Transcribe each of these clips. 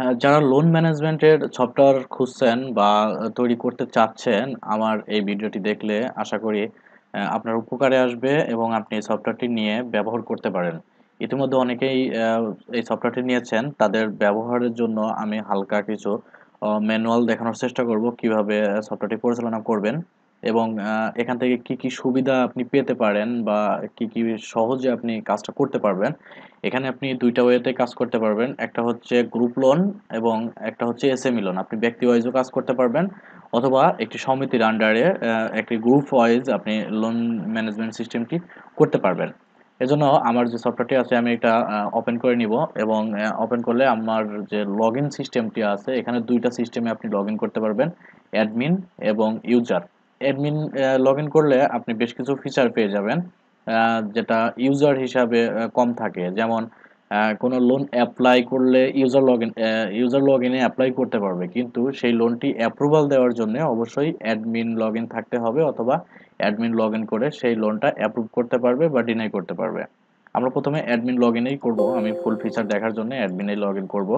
হ্যাঁ, যারা লোন ম্যানেজমেন্টের সফটওয়্যার খুঁজছেন বা তৈরি করতে চাচ্ছেন আমার এই ভিডিওটি দেখলে আশা করি আপনার উপকারে আসবে এবং আপনি এই সফটওয়্যারটি নিয়ে ব্যবহার করতে পারেন ইতিমধ্যে অনেকেই এই সফটওয়্যারটি নিয়েছেন তাদের ব্যবহারের জন্য আমি হালকা কিছু ম্যানুয়াল দেখানোর চেষ্টা করব কিভাবে সফটওয়্যারটি পরিচালনা করবেন এবং এখান থেকে কি কি সুবিধা আপনি পেতে পারেন বা কি কি সহজে আপনি কাজটা করতে পারবেন এখানে আপনি দুইটা ওয়েতে কাজ করতে পারবেন একটা হচ্ছে গ্রুপ লোন এবং একটা হচ্ছে এসএমই লোন e আপনি ব্যক্তি ওয়াইজও কাজ করতে পারবেন অথবা একটি সমিতির আন্ডারে একটি গ্রুপ ওয়াইজ আপনি লোন ম্যানেজমেন্ট সিস্টেমটি করতে পারবেন এজন্য আমার যে সফটওয়্যারটি আছে আমি এটা ওপেন করে নিব এবং ওপেন করলে আমার যে লগ সিস্টেমটি আছে এখানে দুইটা সিস্টেমে আপনি লগ করতে পারবেন অ্যাডমিন এবং ইউজার অ্যাডমিন লগ ইন করলে আপনি বেশ কিছু ফিচার পেয়ে যাবেন uh, যেটা ইউজার হিসাবে uh, কম থাকে যেমন uh, কোনো লোন অ্যাপ্লাই করলে user log in user log ইনে অ্যাপ্লাই করতে পারবে কিন্তু সেই লোনটি অ্যাপ্রুভাল দেওয়ার জন্য অবশ্যই অ্যাডমিন লগ থাকতে হবে অথবা অ্যাডমিন লগ করে সেই লোনটা অ্যাপ্রুভ করতে পারবে বা ডিনাই করতে পারবে আমরা প্রথমে অ্যাডমিন লগ ইনেই করবো আমি ফুল ফিচার দেখার জন্য অ্যাডমিনে লগ ইন করবো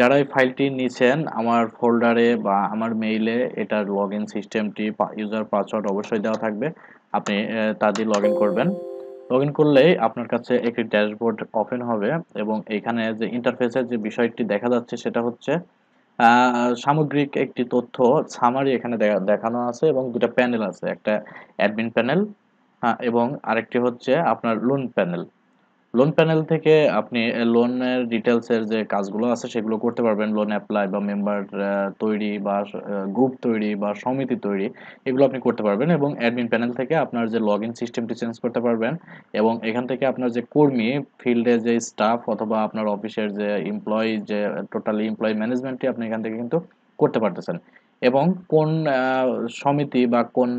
যারা এই ফাইলটি নিছেন আমার ফোল্ডারে বা আমার মেইলে এটার লগ ইন সিস্টেমটি ইউজার পাসওয়ার্ড অবশ্যই দেওয়া থাকবে আপনি তা দিয়ে লগ করবেন লগ ইন করলেই আপনার কাছে একটি ড্যাশবোর্ড ওপেন হবে এবং এখানে যে ইন্টারফেসের যে বিষয়টি দেখা যাচ্ছে সেটা হচ্ছে সামগ্রিক একটি তথ্য সামারি এখানে দেখানো আছে এবং দুটা প্যানেল আছে একটা অ্যাডমিন প্যানেল এবং আরেকটি হচ্ছে আপনার লোন প্যানেল লোন প্যানেল থেকে আপনি লোনের ডিটেলসের যে কাজগুলো আছে সেগুলো করতে পারবেন লোন অ্যাপ্লাই বা মেম্বার তৈরি বা গ্রুপ তৈরি বা সমিতি তৈরি এগুলো আপনি করতে পারবেন এবং অ্যাডমিন প্যানেল থেকে আপনার যে লগ ইন সিস্টেমটি চেঞ্জ করতে পারবেন এবং এখান থেকে আপনার যে কর্মী ফিল্ডে যে স্টাফ অথবা আপনার অফিসের যে এমপ্লয়ি যে টোটালি এমপ্লয়ি ম্যানেজমেন্টটি আপনি এখান থেকে কিন্তু করতে পারতেছেন এবং কোন সমিতি বা কোন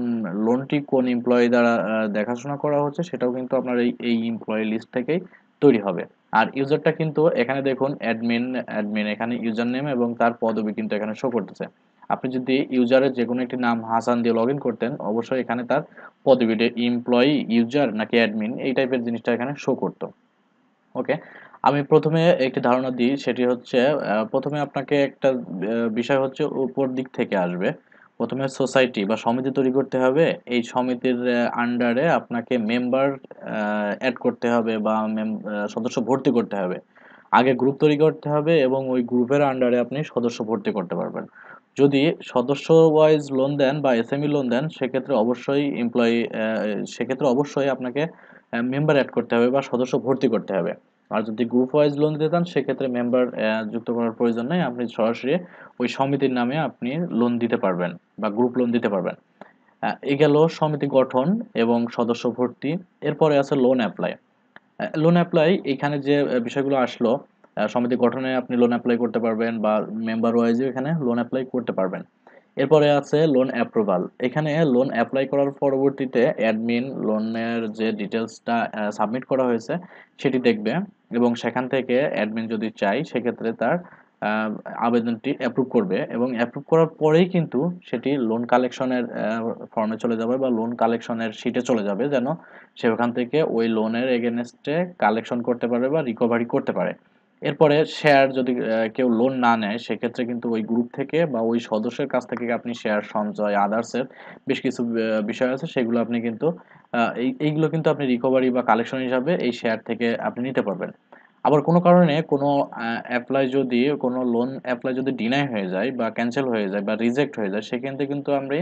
লোনটি কোন এমপ্লয়ি দ্বারা দেখাশোনা করা হচ্ছে সেটাও কিন্তু আপনার এই এই এমপ্লয়ি লিস্ট থেকেই তৈরি হবে আর ইউজারটা কিন্তু এখানে দেখুন অ্যাডমিন অ্যাডমিন এখানে ইউজার নেম এবং তার পদবি কিন্তু এখানে শো করতেছে আপনি যদি ইউজারের যে কোনো একটি নাম হাসান দিয়ে লগ করতেন অবশ্যই এখানে তার পদবিটি এমপ্লয়ি ইউজার নাকি অ্যাডমিন এই টাইপের জিনিসটা এখানে শো করতো ওকে আমি প্রথমে একটি ধারণা দিই সেটি হচ্ছে প্রথমে আপনাকে একটা বিষয় হচ্ছে উপর দিক থেকে আসবে প্রথমে সোসাইটি বা সমিতি তৈরি করতে হবে এই সমিতির আন্ডারে আপনাকে মেম্বার অ্যাড e করতে হবে বা সদস্য ভর্তি করতে হবে আগে গ্রুপ তৈরি করতে হবে এবং ওই গ্রুপের আন্ডারে আপনি সদস্য ভর্তি করতে পারবেন যদি সদস্য ওয়াইজ লোন দেন বা এস ই লোন দেন সেক্ষেত্রে অবশ্যই এমপ্লয়ি সেক্ষেত্রে অবশ্যই আপনাকে মেম্বার অ্যাড করতে হবে বা সদস্য ভর্তি করতে হবে আর যদি গ্রুপ ওয়াইজ লোন দিতে চান সেক্ষেত্রে মেম্বার যুক্ত করার প্রয়োজন নেই আপনি সরাসরি ওই সমিতির নামে আপনি লোন দিতে পারবেন বা গ্রুপ লোন দিতে পারবেন এ গেল সমিতি গঠন এবং সদস্য ভর্তি এরপরে আছে লোন অ্যাপ্লাই লোন অ্যাপ্লাই এখানে যে বিষয়গুলো আসলো সমিতি গঠনে আপনি লোন অ্যাপ্লাই করতে পারবেন বা মেম্বার ওয়াইজ এখানে লোন অ্যাপ্লাই করতে পারবেন এরপরে আছে লোন অ্যাপ্রুভাল এখানে লোন অ্যাপ্লাই করার পরবর্তীতে অ্যাডমিন লোনের যে ডিটেলসটা সাবমিট করা হয়েছে সেটি দেখবে এবং সেখান থেকে অ্যাডমিন যদি চাই সেক্ষেত্রে তার আবেদনটি অ্যাপ্রুভ করবে এবং অ্যাপ্রুভ করার পরেই কিন্তু সেটি লোন কালেকশনের ফর্মে চলে যাবে বা লোন কালেকশনের শিটে চলে যাবে যেন সে ওখান থেকে ওই লোনের এগেনস্টে কালেকশন করতে পারে বা রিকভারি করতে পারে এরপরে শেয়ার যদি কেউ লোন না নেয় সেক্ষেত্রে কিন্তু ওই গ্রুপ থেকে বা ওই সদস্যের কাছ থেকে আপনি শেয়ার সঞ্চয় আদার্সের বেশ কিছু বিষয় আছে সেগুলো আপনি কিন্তু এইগুলো কিন্তু আপনি রিকভারি বা কালেকশন হিসাবে এই শেয়ার থেকে আপনি নিতে পারবেন আবার কোনো কারণে কোনো অ্যাপ্লাই যদি কোনো লোন অ্যাপ্লাই যদি ডিনাই হয়ে যায় বা ক্যান্সেল হয়ে যায় বা রিজেক্ট হয়ে যায় সেক্ষেত্রে কিন্তু আমরা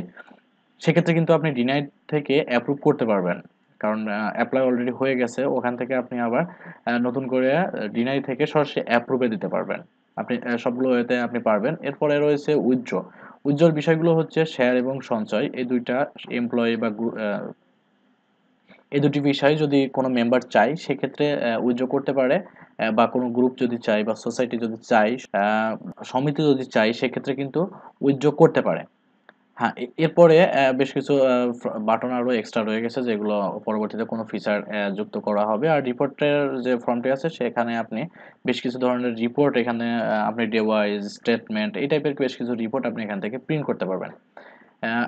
সেক্ষেত্রে কিন্তু আপনি ডিনাই থেকে অ্যাপ্রুভ করতে পারবেন কারণ অ্যাপ্লাই অলরেডি হয়ে গেছে ওখান থেকে আপনি আবার নতুন করে ডিনাই থেকে সরাসরি অ্যাপ্রুভে দিতে পারবেন আপনি সবগুলো এতে আপনি পারবেন এরপরে রয়েছে উজ্জ উজ্জ্বল বিষয়গুলো হচ্ছে শেয়ার এবং সঞ্চয় এই দুইটা এমপ্লয়ি বা এই দুটি বিষয় যদি কোনো মেম্বার চাই সেক্ষেত্রে উজ্জ্ব করতে পারে বা কোনো গ্রুপ যদি চাই বা সোসাইটি যদি চাই সমিতি যদি চাই সেক্ষেত্রে কিন্তু উজ্জ্ব করতে পারে হ্যাঁ এরপরে বেশ কিছু বাটন আরও এক্সট্রা রয়ে গেছে যেগুলো পরবর্তীতে কোনো ফিচার যুক্ত করা হবে আর রিপোর্টের যে ফর্মটি আছে সেখানে আপনি বেশ কিছু ধরনের রিপোর্ট এখানে আপনি ডেওয়াইজ স্টেটমেন্ট এই টাইপের বেশ কিছু রিপোর্ট আপনি এখান থেকে প্রিন্ট করতে পারবেন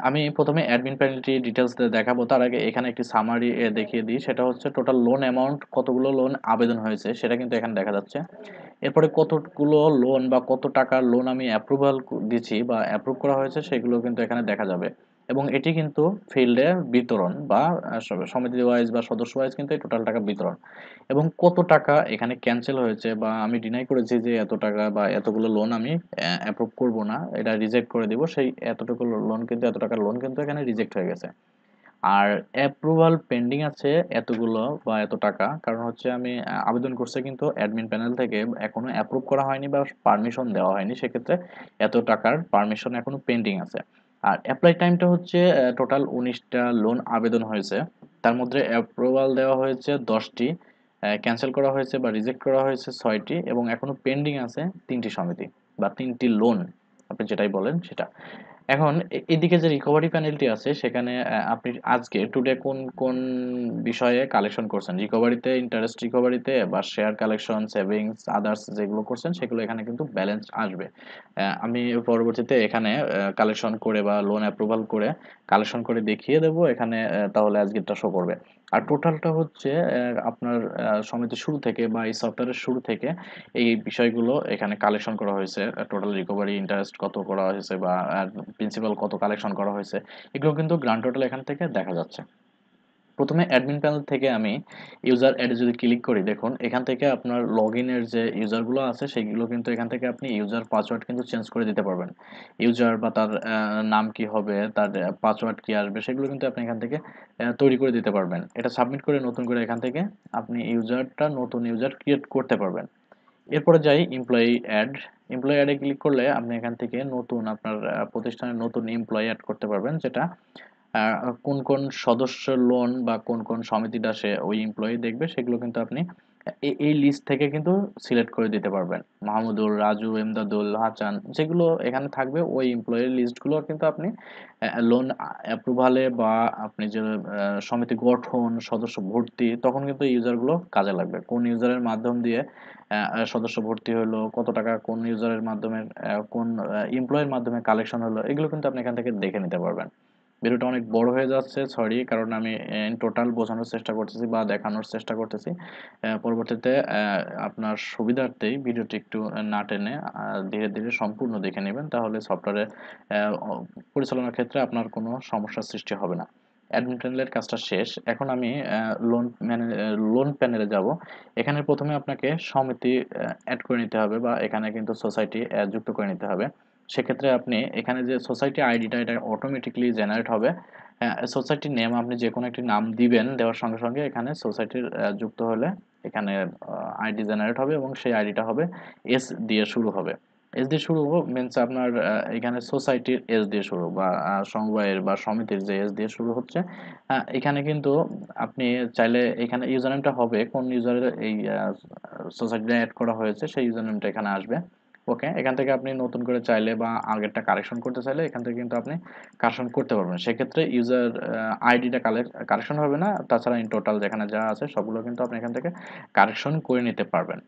আমি প্রথমে অ্যাডমিন প্যানেলটি ডিটেলস দেখাবো তার আগে এখানে একটি সামারি দেখিয়ে দিই সেটা হচ্ছে টোটাল লোন অ্যামাউন্ট কতগুলো লোন আবেদন হয়েছে সেটা কিন্তু এখানে দেখা যাচ্ছে এরপরে কতগুলো লোন বা কত টাকার লোন আমি অ্যাপ্রুভাল দিচ্ছি বা অ্যাপ্রুভ করা হয়েছে সেগুলো কিন্তু এখানে দেখা যাবে এবং এটি কিন্তু ফিল্ডে বিতরণ বা সমিতি ওয়াইজ বা সদস্য ওয়াইজ কিন্তু এই টোটাল টাকা বিতরণ এবং কত টাকা এখানে ক্যান্সেল হয়েছে বা আমি ডিনাই করেছি যে এত টাকা বা এতগুলো লোন আমি অ্যাপ্রুভ করব না এটা রিজেক্ট করে দিব সেই এতটুকু লোন কিন্তু এত টাকার লোন কিন্তু এখানে রিজেক্ট হয়ে গেছে আর অ্যাপ্রুভাল পেন্ডিং আছে এতগুলো বা এত টাকা কারণ হচ্ছে আমি আবেদন করছে কিন্তু অ্যাডমিন প্যানেল থেকে এখনো অ্যাপ্রুভ করা হয়নি বা পারমিশন দেওয়া হয়নি সেক্ষেত্রে এত টাকার পারমিশন এখনো পেন্ডিং আছে আর অ্যাপ্লাই টাইমটা হচ্ছে টোটাল উনিশটা লোন আবেদন হয়েছে তার মধ্যে অ্যাপ্রুভাল দেওয়া হয়েছে দশটি ক্যান্সেল করা হয়েছে বা রিজেক্ট করা হয়েছে ছয়টি এবং এখনও পেন্ডিং আছে তিনটি সমিতি বা তিনটি লোন আপনি যেটাই বলেন সেটা এখন এদিকে যে রিকভারি প্যানেলটি আছে সেখানে আপনি আজকে টুডে কোন কোন বিষয়ে কালেকশন করছেন রিকভারিতে ইন্টারেস্ট রিকভারিতে বা শেয়ার কালেকশন সেভিংস আদার্স যেগুলো করছেন সেগুলো এখানে কিন্তু ব্যালেন্স আসবে আমি পরবর্তীতে এখানে কালেকশন করে বা লোন অ্যাপ্রুভাল করে কালেকশন করে দেখিয়ে দেবো এখানে তাহলে আজকেরটা শো করবে আর টোটালটা হচ্ছে আপনার সমিতির শুরু থেকে বা এই সফটওয়্যারের শুরু থেকে এই বিষয়গুলো এখানে কালেকশন করা হয়েছে টোটাল রিকভারি ইন্টারেস্ট কত করা হয়েছে বা প্রিন্সিপাল কত কালেকশন করা হয়েছে এগুলো কিন্তু গ্রান্ড টোটাল এখান থেকে দেখা যাচ্ছে প্রথমে অ্যাডমিন প্যানেল থেকে আমি ইউজার অ্যাডে যদি ক্লিক করি দেখুন এখান থেকে আপনার লগ ইনের যে ইউজারগুলো আছে সেইগুলো কিন্তু এখান থেকে আপনি ইউজার পাসওয়ার্ড কিন্তু চেঞ্জ করে দিতে পারবেন ইউজার বা তার নাম কি হবে তার পাসওয়ার্ড কি আসবে সেগুলো কিন্তু আপনি এখান থেকে তৈরি করে দিতে পারবেন এটা সাবমিট করে নতুন করে এখান থেকে আপনি ইউজারটা নতুন ইউজার ক্রিয়েট করতে পারবেন এরপরে যাই এমপ্লয়ি অ্যাড এমপ্লয়ি অ্যাডে ক্লিক করলে আপনি এখান থেকে নতুন আপনার প্রতিষ্ঠানের নতুন এমপ্লয়ি অ্যাড করতে পারবেন যেটা কোন কোন সদস্য লোন বা কোন কোন সমিতিটা সে ওই এমপ্লয়ি দেখবে সেগুলো কিন্তু আপনি এই লিস্ট থেকে কিন্তু সিলেক্ট করে দিতে পারবেন মাহমুদুল রাজু এমদাদুল হাসান যেগুলো এখানে থাকবে ওই এমপ্লয়ের লিস্টগুলো কিন্তু আপনি লোন অ্যাপ্রুভালে বা আপনি যে সমিতি গঠন সদস্য ভর্তি তখন কিন্তু ইউজারগুলো কাজে লাগবে কোন ইউজারের মাধ্যম দিয়ে সদস্য ভর্তি হলো কত টাকা কোন ইউজারের মাধ্যমে কোন এমপ্লয়ের মাধ্যমে কালেকশন হলো এগুলো কিন্তু আপনি এখান থেকে দেখে নিতে পারবেন ভিডিওটা অনেক বড় হয়ে যাচ্ছে সরি কারণ আমি টোটাল বোঝানোর চেষ্টা করতেছি বা দেখানোর চেষ্টা করতেছি পরবর্তীতে আপনার সুবিধার্থেই ভিডিওটি একটু না টেনে ধীরে ধীরে সম্পূর্ণ দেখে নেবেন তাহলে সফটওয়্যারের পরিচালনার ক্ষেত্রে আপনার কোনো সমস্যার সৃষ্টি হবে না অ্যাডমিন প্যানেলের কাজটা শেষ এখন আমি লোন লোন প্যানেলে যাব এখানে প্রথমে আপনাকে সমিতি অ্যাড করে নিতে হবে বা এখানে কিন্তু সোসাইটি যুক্ত করে নিতে হবে সেক্ষেত্রে আপনি এখানে যে সোসাইটি আইডিটা এটা অটোমেটিকলি জেনারেট হবে সোসাইটির হ্যাঁ, নেম আপনি যে কোনো একটি নাম দিবেন দেওয়ার সঙ্গে সঙ্গে এখানে সোসাইটির যুক্ত হলে এখানে আইডি জেনারেট হবে এবং সেই আইডিটা হবে এস দিয়ে শুরু হবে এস দিয়ে শুরু মিনস আপনার এখানে সোসাইটির এস দিয়ে শুরু বা সমবায়ের বা সমিতির যে এস দিয়ে শুরু হচ্ছে এখানে কিন্তু আপনি চাইলে এখানে ইউজার নেমটা হবে কোন ইউজারের এই সোসাইটিটা অ্যাড করা হয়েছে সেই ইউজার নেমটা এখানে আসবে ওকে এখান থেকে আপনি নতুন করে চাইলে বা আগেরটা কারেকশন করতে চাইলে এখান থেকে কিন্তু আপনি কারেকশন করতে পারবেন সেক্ষেত্রে ইউজার আইডিটা কারেকশন হবে না তাছাড়া ইন টোটাল যেখানে যা আছে সবগুলো কিন্তু আপনি এখান থেকে কারেকশন করে নিতে পারবেন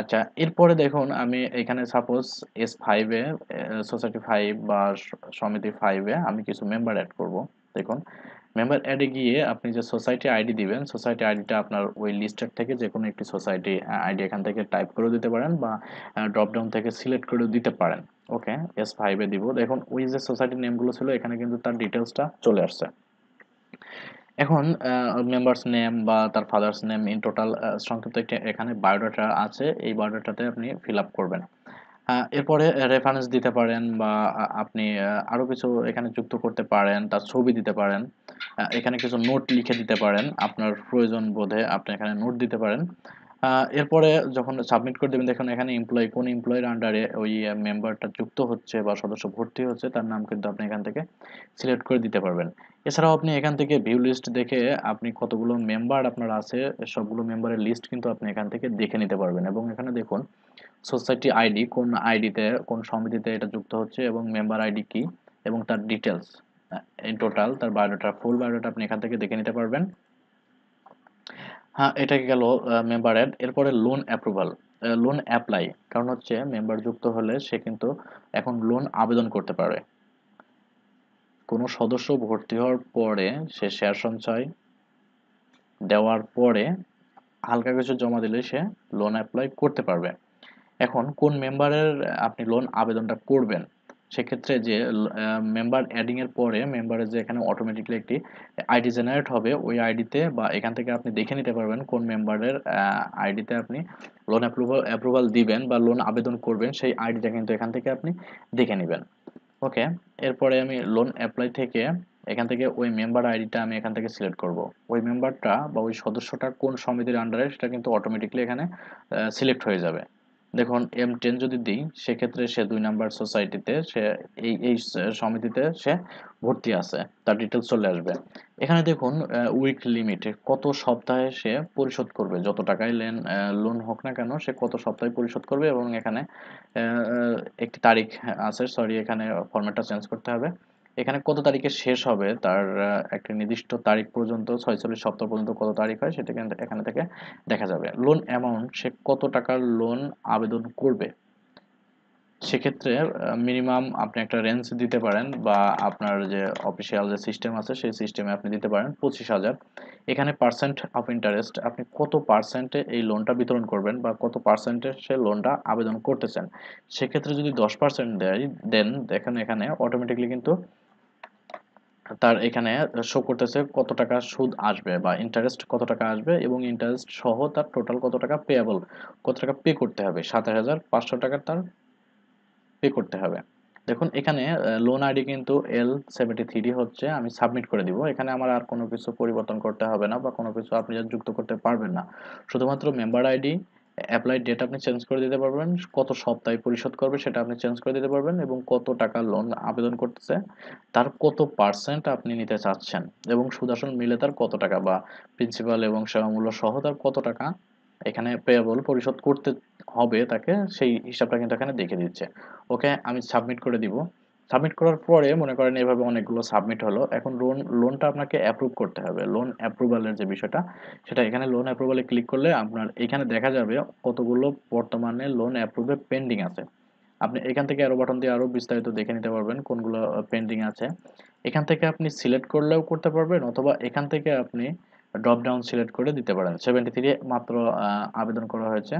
আচ্ছা এরপরে দেখুন আমি এখানে সাপোজ এস ফাইভে সোসাইটি ফাইভ বা সমিতি ফাইভে আমি কিছু মেম্বার অ্যাড করব দেখুন মেম্বার অ্যাডে গিয়ে আপনি যে সোসাইটি আইডি দিবেন সোসাইটি আইডিটা আপনার ওই লিস্টের থেকে যে কোনো একটি সোসাইটি আইডি এখান থেকে টাইপ করে দিতে পারেন বা ড্রপডাউন থেকে সিলেক্ট করে দিতে পারেন ওকে এস ফাইভে দিব দেখুন ওই যে সোসাইটির নেমগুলো ছিল এখানে কিন্তু তার ডিটেলসটা চলে আসছে এখন মেম্বার্স নেম বা তার ফাদার্স নেম ইন টোটাল সংক্ষিপ্ত একটি এখানে বায়োডাটা আছে এই বায়োডাটাতে আপনি ফিল আপ করবেন এরপরে রেফারেন্স দিতে পারেন বা আপনি আরও কিছু এখানে যুক্ত করতে পারেন তার ছবি দিতে পারেন এখানে কিছু নোট লিখে দিতে পারেন আপনার প্রয়োজন বোধে আপনি এখানে নোট দিতে পারেন এরপরে যখন সাবমিট করে দেবেন দেখুন এখানে এমপ্লয় কোন এমপ্লয়ের আন্ডারে ওই মেম্বারটা যুক্ত হচ্ছে বা সদস্য ভর্তি হচ্ছে তার নাম কিন্তু আপনি এখান থেকে সিলেক্ট করে দিতে পারবেন এছাড়াও আপনি এখান থেকে ভিউ লিস্ট দেখে আপনি কতগুলো মেম্বার আপনার আছে সবগুলো মেম্বারের লিস্ট কিন্তু আপনি এখান থেকে দেখে নিতে পারবেন এবং এখানে দেখুন সোসাইটি আইডি কোন আইডিতে কোন সমিতিতে এটা যুক্ত হচ্ছে এবং মেম্বার আইডি কি এবং তার ডিটেলস ইন টোটাল তার বায়োডাটা ফুল বায়োডাটা আপনি এখান থেকে দেখে নিতে পারবেন হ্যাঁ এটা গেল মেম্বার অ্যাড এরপরে লোন অ্যাপ্রুভাল লোন অ্যাপ্লাই কারণ হচ্ছে মেম্বার যুক্ত হলে সে কিন্তু এখন লোন আবেদন করতে পারে কোনো সদস্য ভর্তি হওয়ার পরে সে শেয়ার সঞ্চয় দেওয়ার পরে হালকা কিছু জমা দিলে সে লোন অ্যাপ্লাই করতে পারবে এখন কোন মেম্বারের আপনি লোন আবেদনটা করবেন সেক্ষেত্রে যে মেম্বার অ্যাডিং এর পরে মেম্বারের যে এখানে অটোমেটিকলি একটি আইডি জেনারেট হবে ওই আইডিতে বা এখান থেকে আপনি দেখে নিতে পারবেন কোন মেম্বারের আইডিতে আপনি লোন অ্যাপ্রুভাল অ্যাপ্রুভাল দিবেন বা লোন আবেদন করবেন সেই আইডিটা কিন্তু এখান থেকে আপনি দেখে নেবেন ওকে এরপরে আমি লোন অ্যাপ্লাই থেকে এখান থেকে ওই মেম্বার আইডিটা আমি এখান থেকে সিলেক্ট করব ওই মেম্বারটা বা ওই সদস্যটা কোন সমিতির আন্ডারে সেটা কিন্তু অটোমেটিকলি এখানে সিলেক্ট হয়ে যাবে দেখুন এম টেন যদি দিই সেক্ষেত্রে সে দুই নাম্বার সোসাইটিতে সে এই এই সমিতিতে সে ভর্তি আছে তার ডিটেলস চলে আসবে এখানে দেখুন উইক লিমিট কত সপ্তাহে সে পরিশোধ করবে যত টাকায় লেন লোন হোক না কেন সে কত সপ্তাহে পরিশোধ করবে এবং এখানে একটি তারিখ আছে সরি এখানে ফর্মেটটা চেঞ্জ করতে হবে এখানে কত তারিখে শেষ হবে তার একটা নির্দিষ্ট তারিখ পর্যন্ত ছয়চল্লিশ সপ্তাহ পর্যন্ত কত তারিখ হয় সেটা কিন্তু এখানে থেকে দেখা যাবে লোন অ্যামাউন্ট সে কত টাকার লোন আবেদন করবে সেক্ষেত্রে মিনিমাম আপনি একটা রেঞ্জ দিতে পারেন বা আপনার যে অফিসিয়াল যে সিস্টেম আছে সেই সিস্টেমে আপনি দিতে পারেন পঁচিশ হাজার এখানে পার্সেন্ট অফ ইন্টারেস্ট আপনি কত পার্সেন্টে এই লোনটা বিতরণ করবেন বা কত পার্সেন্টে সে লোনটা আবেদন করতেছেন সেক্ষেত্রে যদি দশ পার্সেন্ট দেয় দেন দেখেন এখানে অটোমেটিকলি কিন্তু তার এখানে শো করতেছে কত টাকা সুদ আসবে বা ইন্টারেস্ট কত টাকা আসবে এবং ইন্টারেস্ট সহ তার টোটাল কত টাকা পেয়াবল কত টাকা পে করতে হবে সাতাশ হাজার পাঁচশো টাকা তার পে করতে হবে দেখুন এখানে লোন আইডি কিন্তু এল সেভেন্টি থ্রি হচ্ছে আমি সাবমিট করে দিব এখানে আমার আর কোনো কিছু পরিবর্তন করতে হবে না বা কোনো কিছু আপনি যুক্ত করতে পারবেন না শুধুমাত্র মেম্বার আইডি অ্যাপ্লাইড ডেট আপনি চেঞ্জ করে দিতে পারবেন কত সপ্তাহে পরিশোধ করবে সেটা আপনি চেঞ্জ করে দিতে পারবেন এবং কত টাকা লোন আবেদন করতেছে তার কত পার্সেন্ট আপনি নিতে চাচ্ছেন এবং সুদাসন মিলে তার কত টাকা বা প্রিন্সিপাল এবং সেবামূল্য সহ তার কত টাকা এখানে পেয়াবল পরিশোধ করতে হবে তাকে সেই হিসাবটা কিন্তু এখানে দেখে দিচ্ছে ওকে আমি সাবমিট করে দিব সাবমিট করার পরে মনে করেন এভাবে অনেকগুলো সাবমিট হলো এখন লোন লোনটা আপনাকে অ্যাপ্রুভ করতে হবে লোন অ্যাপ্রুভালের যে বিষয়টা সেটা এখানে লোন অ্যাপ্রুভালে ক্লিক করলে আপনার এখানে দেখা যাবে কতগুলো বর্তমানে লোন অ্যাপ্রুভে পেন্ডিং আছে আপনি এখান থেকে অ্যারো বাটন দিয়ে আরও বিস্তারিত দেখে নিতে পারবেন কোনগুলো পেন্ডিং আছে এখান থেকে আপনি সিলেক্ট করলেও করতে পারবেন অথবা এখান থেকে আপনি ড্রপ ডাউন সিলেক্ট করে দিতে পারেন সেভেন্টি থ্রি মাত্র আবেদন করা হয়েছে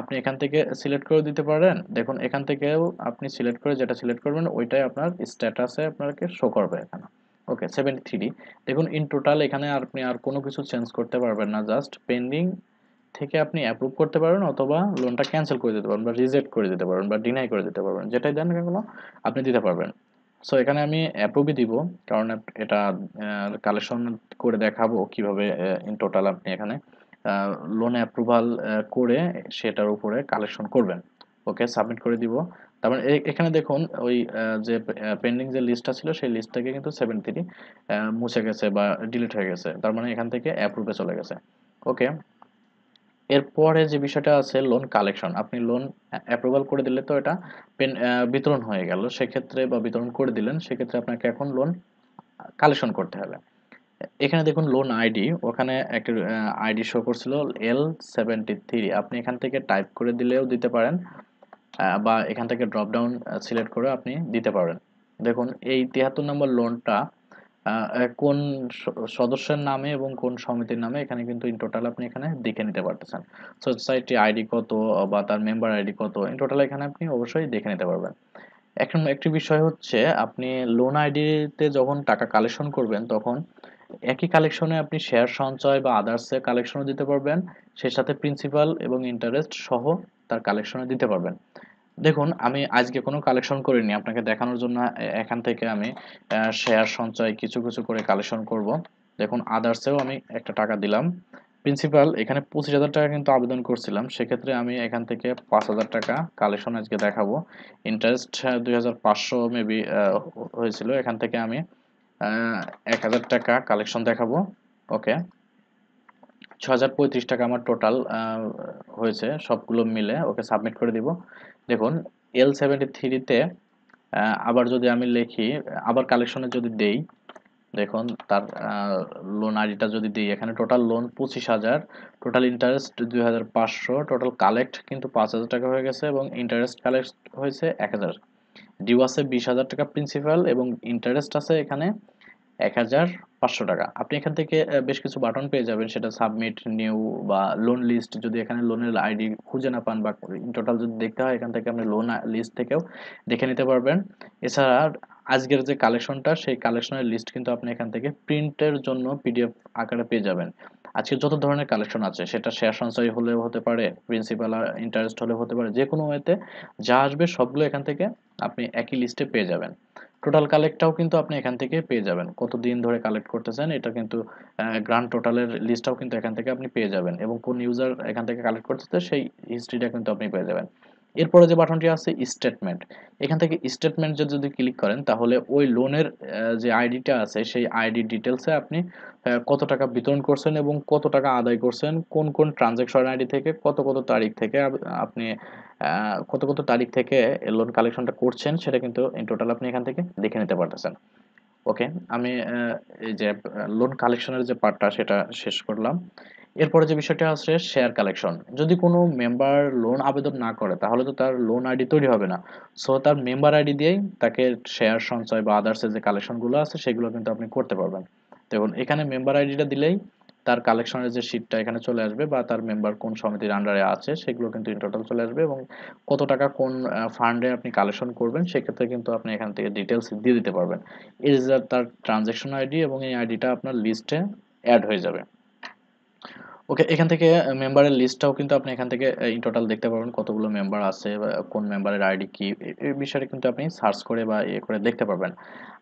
আপনি এখান থেকে সিলেক্ট করে দিতে পারেন দেখুন এখান থেকেও আপনি সিলেক্ট করে যেটা সিলেক্ট করবেন ওইটাই আপনার স্ট্যাটাসে আপনাকে শো করবে এখানে ওকে সেভেন্টি থ্রি দেখুন ইন টোটাল এখানে আপনি আর কোনো কিছু চেঞ্জ করতে পারবেন না জাস্ট পেন্ডিং থেকে আপনি অ্যাপ্রুভ করতে পারবেন অথবা লোনটা ক্যান্সেল করে দিতে পারবেন বা রিজেক্ট করে দিতে পারবেন বা ডিনাই করে দিতে পারবেন যেটাই দেন এগুলো আপনি দিতে পারবেন সো এখানে আমি অ্যাপ্রুভই দিব কারণ এটা কালেকশন করে দেখাবো কিভাবে ইন টোটাল আপনি এখানে লোন অ্যাপ্রুভাল করে সেটার উপরে কালেকশন করবেন ওকে সাবমিট করে দিব তারপর এখানে দেখুন ওই যে পেন্ডিং যে লিস্টটা ছিল সেই লিস্টটাকে কিন্তু সেভেন থ্রি মুছে গেছে বা ডিলিট হয়ে গেছে তার মানে এখান থেকে অ্যাপ্রুভে চলে গেছে ওকে এরপরে যে বিষয়টা আছে লোন কালেকশন আপনি লোন অ্যাপ্রুভাল করে দিলে তো এটা বিতরণ হয়ে গেল সেক্ষেত্রে বা বিতরণ করে দিলেন সেক্ষেত্রে আপনাকে এখন লোন কালেকশন করতে হবে এখানে দেখুন লোন আইডি ওখানে একটা আইডি শো করছিল এল সেভেন্টি থ্রি আপনি এখান থেকে টাইপ করে দিলেও দিতে পারেন বা এখান থেকে ড্রপ ডাউন সিলেক্ট করে আপনি দিতে পারেন দেখুন এই তিয়াত্তর নম্বর লোনটা কোন সদস্যের নামে এবং কোন সমিতির নামে এখানে কিন্তু ইন টোটাল আপনি এখানে দেখে নিতে পারতেছেন সোসাইটি আইডি কত বা তার মেম্বার আইডি কত ইন টোটাল এখানে আপনি অবশ্যই দেখে নিতে পারবেন এখন একটি বিষয় হচ্ছে আপনি লোন আইডিতে যখন টাকা কালেকশন করবেন তখন একই কালেকশনে আপনি শেয়ার সঞ্চয় বা আদার্সে কালেকশনও দিতে পারবেন সেই সাথে প্রিন্সিপাল এবং ইন্টারেস্ট সহ তার কালেকশনে দিতে পারবেন দেখুন আমি আজকে কোনো কালেকশন করিনি আপনাকে দেখানোর জন্য এখান থেকে আমি শেয়ার সঞ্চয় কিছু কিছু করে কালেকশন করব দেখুন আদার্সেও আমি একটা টাকা দিলাম প্রিন্সিপাল এখানে পঁচিশ হাজার টাকা কিন্তু আবেদন করছিলাম সেক্ষেত্রে আমি এখান থেকে পাঁচ হাজার টাকা কালেকশন আজকে দেখাবো ইন্টারেস্ট দুই হাজার পাঁচশো মেবি হয়েছিল এখান থেকে আমি এক হাজার টাকা কালেকশন দেখাবো ওকে ছ হাজার পঁয়ত্রিশ টাকা আমার টোটাল হয়েছে সবগুলো মিলে ওকে সাবমিট করে দিব দেখুন এল সেভেন্টি থ্রিতে আবার যদি আমি লিখি আবার কালেকশনে যদি দেই দেখুন তার লোন আইডিটা যদি দিই এখানে টোটাল লোন পঁচিশ হাজার টোটাল ইন্টারেস্ট দুই হাজার পাঁচশো টোটাল কালেক্ট কিন্তু পাঁচ হাজার টাকা হয়ে গেছে এবং ইন্টারেস্ট কালেক্ট হয়েছে এক হাজার ডিউ আছে বিশ হাজার টাকা প্রিন্সিপাল এবং ইন্টারেস্ট আছে এখানে এক হাজার পাঁচশো টাকা আপনি এখান থেকে বেশ কিছু বাটন পেয়ে যাবেন সেটা সাবমিট নিউ বা লোন লিস্ট যদি এখানে লোনের আইডি খুঁজে না পান বা ইন টোটাল যদি দেখতে হয় এখান থেকে আপনি লোন লিস্ট থেকেও দেখে নিতে পারবেন এছাড়া আজকের যে কালেকশনটা সেই কালেকশনের লিস্ট কিন্তু আপনি এখান থেকে প্রিন্টের জন্য পিডিএফ আকারে পেয়ে যাবেন আজকে যত ধরনের কালেকশন আছে সেটা শেয়ার সঞ্চয় হলেও হতে পারে প্রিন্সিপাল আর ইন্টারেস্ট হলেও হতে পারে যে কোনো ওয়েতে যা আসবে সবগুলো এখান থেকে আপনি একই লিস্টে পেয়ে যাবেন টোটাল কালেক্টটাও কিন্তু আপনি এখান থেকে পেয়ে যাবেন কতদিন ধরে কালেক্ট করতেছেন এটা কিন্তু গ্রান্ড টোটালের লিস্টটাও কিন্তু এখান থেকে আপনি পেয়ে যাবেন এবং কোন ইউজার এখান থেকে কালেক্ট করতেছে সেই হিস্ট্রিটা কিন্তু আপনি পেয়ে যাবেন এরপরে যে বাটনটি আছে স্টেটমেন্ট এখান থেকে স্টেটমেন্ট যদি ক্লিক করেন তাহলে ওই লোনের যে আইডিটা আছে সেই আইডি ডিটেলসে আপনি কত টাকা বিতরণ করছেন এবং কত টাকা আদায় করছেন কোন কোন ট্রানজ্যাকশন আইডি থেকে কত কত তারিখ থেকে আপনি কত কত তারিখ থেকে লোন কালেকশনটা করছেন সেটা কিন্তু ইন টোটাল আপনি এখান থেকে দেখে নিতে পারতেছেন ওকে আমি এই যে লোন কালেকশনের যে পার্টটা সেটা শেষ করলাম এরপরে যে বিষয়টা আছে শেয়ার কালেকশন যদি কোনো মেম্বার লোন আবেদন না করে তাহলে তো তার লোন আইডি তৈরি হবে না সো তার মেম্বার আইডি দিয়েই তাকে শেয়ার সঞ্চয় বা আদার্সের যে কালেকশনগুলো আছে সেগুলো কিন্তু আপনি করতে পারবেন দেখুন এখানে মেম্বার আইডিটা দিলেই তার কালেকশনের যে শিটটা এখানে চলে আসবে বা তার মেম্বার কোন সমিতির আন্ডারে আছে সেগুলো কিন্তু ইনটোটাল চলে আসবে এবং কত টাকা কোন ফান্ডে আপনি কালেকশন করবেন সেক্ষেত্রে কিন্তু আপনি এখান থেকে ডিটেলস দিয়ে দিতে পারবেন এই তার ট্রানজ্যাকশন আইডি এবং এই আইডিটা আপনার লিস্টে অ্যাড হয়ে যাবে ওকে এখান থেকে মেম্বারের লিস্টটাও কিন্তু আপনি এখান থেকে ইন টোটাল দেখতে পারবেন কতগুলো মেম্বার আছে কোন মেম্বারের আইডি কি এই বিষয়ে কিন্তু আপনি সার্চ করে বা ইয়ে করে দেখতে পারবেন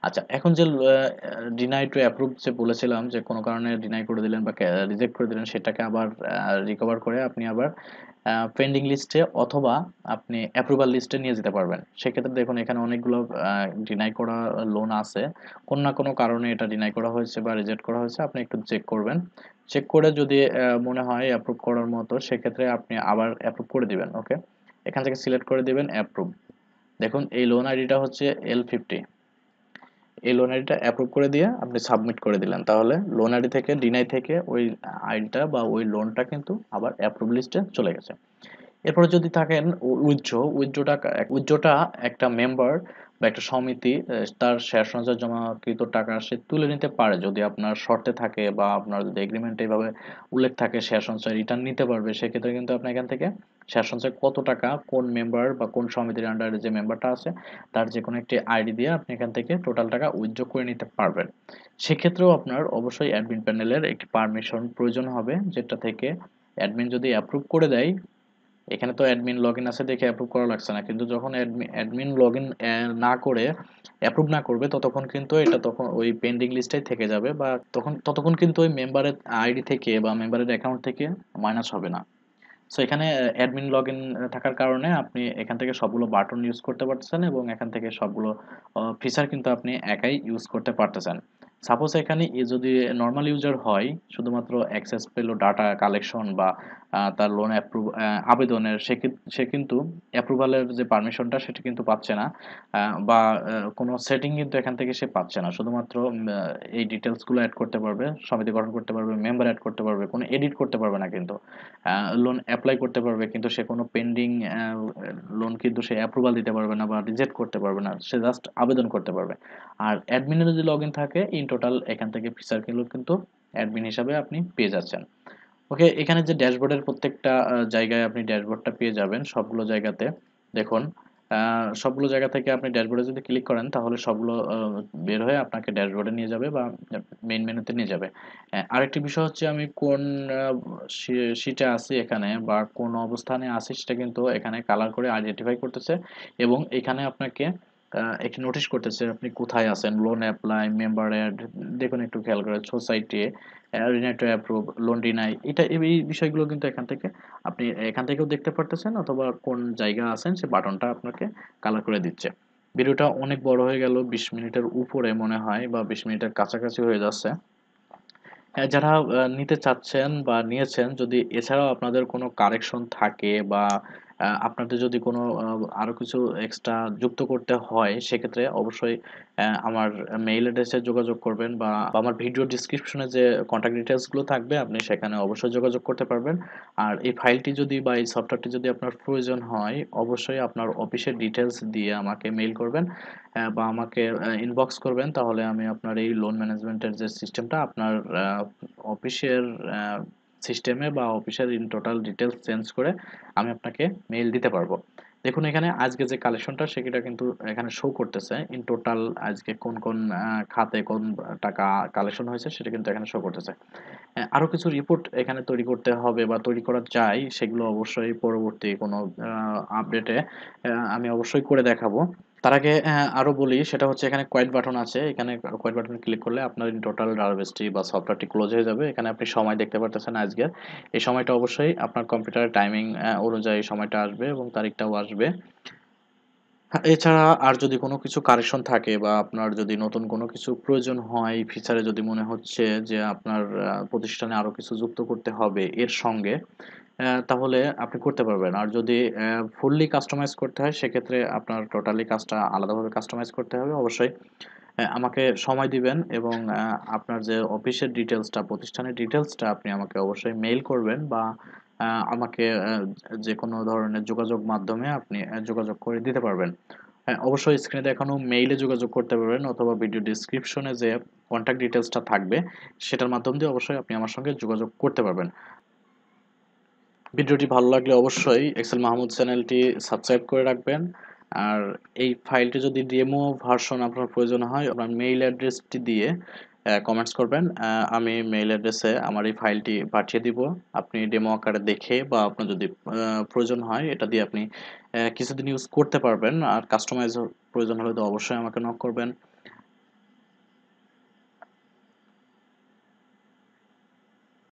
আচ্ছা এখন যে ডিনাই টু অ্যাপ্রুভ যে বলেছিলাম যে কোনো কারণে ডিনাই করে দিলেন বা রিজেক্ট করে দিলেন সেটাকে আবার রিকভার করে আপনি আবার পেন্ডিং লিস্টে অথবা আপনি অ্যাপ্রুভাল লিস্টে নিয়ে যেতে পারবেন সেক্ষেত্রে দেখুন এখানে অনেকগুলো ডিনাই করা লোন আছে কোনো না কোনো কারণে এটা ডিনাই করা হয়েছে বা রিজেক্ট করা হয়েছে আপনি একটু চেক করবেন চেক করে যদি মনে হয় অ্যাপ্রুভ করার মতো সেক্ষেত্রে আপনি আবার অ্যাপ্রুভ করে দিবেন ওকে এখান থেকে সিলেক্ট করে দিবেন অ্যাপ্রুভ দেখুন এই লোন আইডিটা হচ্ছে এল ফিফটি এই লোন আইডিটা অ্যাপ্রুভ করে দিয়ে আপনি সাবমিট করে দিলেন তাহলে লোন আইডি থেকে ডিনাই থেকে ওই আইনটা বা ওই লোনটা কিন্তু আবার অ্যাপ্রুভ লিস্টে চলে গেছে এরপরে যদি থাকেন উইথড্র উইথড্রটা উইথড্রটা একটা মেম্বার বা একটা সমিতি তার শেয়ার সঞ্চয় জমাকৃত টাকা সে তুলে নিতে পারে যদি আপনার শর্তে থাকে বা আপনার যদি এগ্রিমেন্টে এইভাবে উল্লেখ থাকে শেয়ার সঞ্চয় রিটার্ন নিতে পারবে সেক্ষেত্রে কিন্তু আপনি এখান থেকে শেয়ার সঞ্চয় কত টাকা কোন মেম্বার বা কোন সমিতির আন্ডারে যে মেম্বারটা আছে তার যে কোনো একটি আইডি দিয়ে আপনি এখান থেকে টোটাল টাকা উইথড্র করে নিতে পারবেন সেক্ষেত্রেও আপনার অবশ্যই অ্যাডমিন প্যানেলের একটি পারমিশন প্রয়োজন হবে যেটা থেকে অ্যাডমিন যদি অ্যাপ্রুভ করে দেয় এখানে তো অ্যাডমিন লগ আছে দেখে অ্যাপ্রুভ করা লাগছে না কিন্তু যখন অ্যাডমিন লগ না করে অ্যাপ্রুভ না করবে ততক্ষণ কিন্তু এটা তখন ওই পেন্ডিং লিস্টেই থেকে যাবে বা তখন ততক্ষণ কিন্তু ওই মেম্বারের আইডি থেকে বা মেম্বারের অ্যাকাউন্ট থেকে মাইনাস হবে না সো এখানে অ্যাডমিন লগ থাকার কারণে আপনি এখান থেকে সবগুলো বাটন ইউজ করতে পারতেছেন এবং এখান থেকে সবগুলো ফিচার কিন্তু আপনি একাই ইউজ করতে পারতেছেন সাপোজ এখানে যদি নর্মাল ইউজার হয় শুধুমাত্র অ্যাক্সেস পেলো ডাটা কালেকশন বা তার লোন অ্যাপ্রুভ আবেদনের সে কিন্তু অ্যাপ্রুভালের যে পারমিশনটা সেটি কিন্তু পাচ্ছে না বা কোনো সেটিং কিন্তু এখান থেকে সে পাচ্ছে না শুধুমাত্র এই ডিটেলসগুলো অ্যাড করতে পারবে সমিতি গঠন করতে পারবে মেম্বার অ্যাড করতে পারবে কোনো এডিট করতে পারবে না কিন্তু লোন অ্যাপ্লাই করতে পারবে কিন্তু সে কোনো পেন্ডিং লোন কিন্তু সে অ্যাপ্রুভাল দিতে পারবে না বা রিজেক্ট করতে পারবে না সে জাস্ট আবেদন করতে পারবে আর অ্যাডমিনের যদি লগ ইন থাকে টোটাল এখান থেকে ফিচারগুলো কিন্তু অ্যাডমিন হিসাবে আপনি পেয়ে যাচ্ছেন ওকে এখানে যে ড্যাশবোর্ডের প্রত্যেকটা জায়গায় আপনি ড্যাশবোর্ডটা পেয়ে যাবেন সবগুলো জায়গাতে দেখুন সবগুলো জায়গা থেকে আপনি ড্যাশবোর্ডে যদি ক্লিক করেন তাহলে সবগুলো বের হয়ে আপনাকে ড্যাশবোর্ডে নিয়ে যাবে বা মেন মেনুতে নিয়ে যাবে আরেকটি বিষয় হচ্ছে আমি কোন সিটে আছি এখানে বা কোন অবস্থানে আছি সেটা কিন্তু এখানে কালার করে আইডেন্টিফাই করতেছে এবং এখানে আপনাকে একটি নোটিশ করতেছে আপনি কোথায় আছেন লোন অ্যাপ্লাই মেম্বার অ্যাড দেখুন একটু খেয়াল করে সোসাইটি রিনেটো অ্যাপ্রুভ লোন ডিনাই এটা এই বিষয়গুলো কিন্তু এখান থেকে আপনি এখান থেকেও দেখতে পারতেছেন অথবা কোন জায়গা আছেন সে বাটনটা আপনাকে কালার করে দিচ্ছে ভিডিওটা অনেক বড় হয়ে গেল বিশ মিনিটের উপরে মনে হয় বা বিশ মিনিটের কাছাকাছি হয়ে যাচ্ছে যারা নিতে চাচ্ছেন বা নিয়েছেন যদি এছাড়াও আপনাদের কোনো কারেকশন থাকে বা আপনাদের যদি কোনো আরও কিছু এক্সট্রা যুক্ত করতে হয় সেক্ষেত্রে অবশ্যই আমার মেইল অ্যাড্রেসে যোগাযোগ করবেন বা আমার ভিডিও ডিসক্রিপশনে যে কন্ট্যাক্ট ডিটেলসগুলো থাকবে আপনি সেখানে অবশ্যই যোগাযোগ করতে পারবেন আর এই ফাইলটি যদি বা এই সফটওয়্যারটি যদি আপনার প্রয়োজন হয় অবশ্যই আপনার অফিসের ডিটেলস দিয়ে আমাকে মেইল করবেন বা আমাকে ইনবক্স করবেন তাহলে আমি আপনার এই লোন ম্যানেজমেন্টের যে সিস্টেমটা আপনার অফিসের সিস্টেমে বা অফিসের ইন টোটাল ডিটেলস চেঞ্জ করে আমি আপনাকে মেইল দিতে পারবো দেখুন এখানে আজকে যে কালেকশনটা সেটা কিন্তু এখানে শো করতেছে ইন টোটাল আজকে কোন কোন খাতে কোন টাকা কালেকশন হয়েছে সেটা কিন্তু এখানে শো করতেছে আরও কিছু রিপোর্ট এখানে তৈরি করতে হবে বা তৈরি করা যায় সেগুলো অবশ্যই পরবর্তী কোনো আপডেটে আমি অবশ্যই করে দেখাবো তার আগে আরও বলি সেটা হচ্ছে এখানে কোয়াইট বাটন আছে এখানে কোয়াইট বাটন ক্লিক করলে আপনার টোটাল ডারভেসটি বা সফটওয়্যারটি ক্লোজ হয়ে যাবে এখানে আপনি সময় দেখতে পারতেছেন আজকের এই সময়টা অবশ্যই আপনার কম্পিউটারের টাইমিং অনুযায়ী সময়টা আসবে এবং তারিখটাও আসবে হ্যাঁ, এছাড়া আর যদি কোনো কিছু কারেকশন থাকে বা আপনার যদি নতুন কোনো কিছু প্রয়োজন হয় ফিচারে যদি মনে হচ্ছে যে আপনার প্রতিষ্ঠানে আরও কিছু যুক্ত করতে হবে এর সঙ্গে তাহলে আপনি করতে পারবেন আর যদি ফুললি কাস্টমাইজ করতে হয় সেক্ষেত্রে আপনার টোটালি কাজটা আলাদাভাবে কাস্টমাইজ করতে হবে অবশ্যই আমাকে সময় দিবেন এবং আপনার যে অফিসের ডিটেলসটা প্রতিষ্ঠানের ডিটেলসটা আপনি আমাকে অবশ্যই মেইল করবেন বা আমাকে যে কোনো ধরনের যোগাযোগ মাধ্যমে আপনি যোগাযোগ করে দিতে পারবেন অবশ্যই স্ক্রিনে দেখানো মেইলে যোগাযোগ করতে পারবেন অথবা ভিডিও ডিসক্রিপশনে যে কন্ট্যাক্ট ডিটেলসটা থাকবে সেটার মাধ্যম দিয়ে অবশ্যই আপনি আমার সঙ্গে যোগাযোগ করতে পারবেন ভিডিওটি ভালো লাগলে অবশ্যই এক্সেল মাহমুদ চ্যানেলটি সাবস্ক্রাইব করে রাখবেন আর এই ফাইলটি যদি ডেমো ভার্সন আপনার প্রয়োজন হয় আপনার মেইল অ্যাড্রেসটি দিয়ে কমেন্টস করবেন আমি মেইল অ্যাড্রেসে আমার এই ফাইলটি পাঠিয়ে দিব আপনি ডেমো আকারে দেখে বা আপনার যদি প্রয়োজন হয় এটা দিয়ে আপনি কিছুদিন ইউজ করতে পারবেন আর কাস্টমাইজ প্রয়োজন হলে তো অবশ্যই আমাকে নক করবেন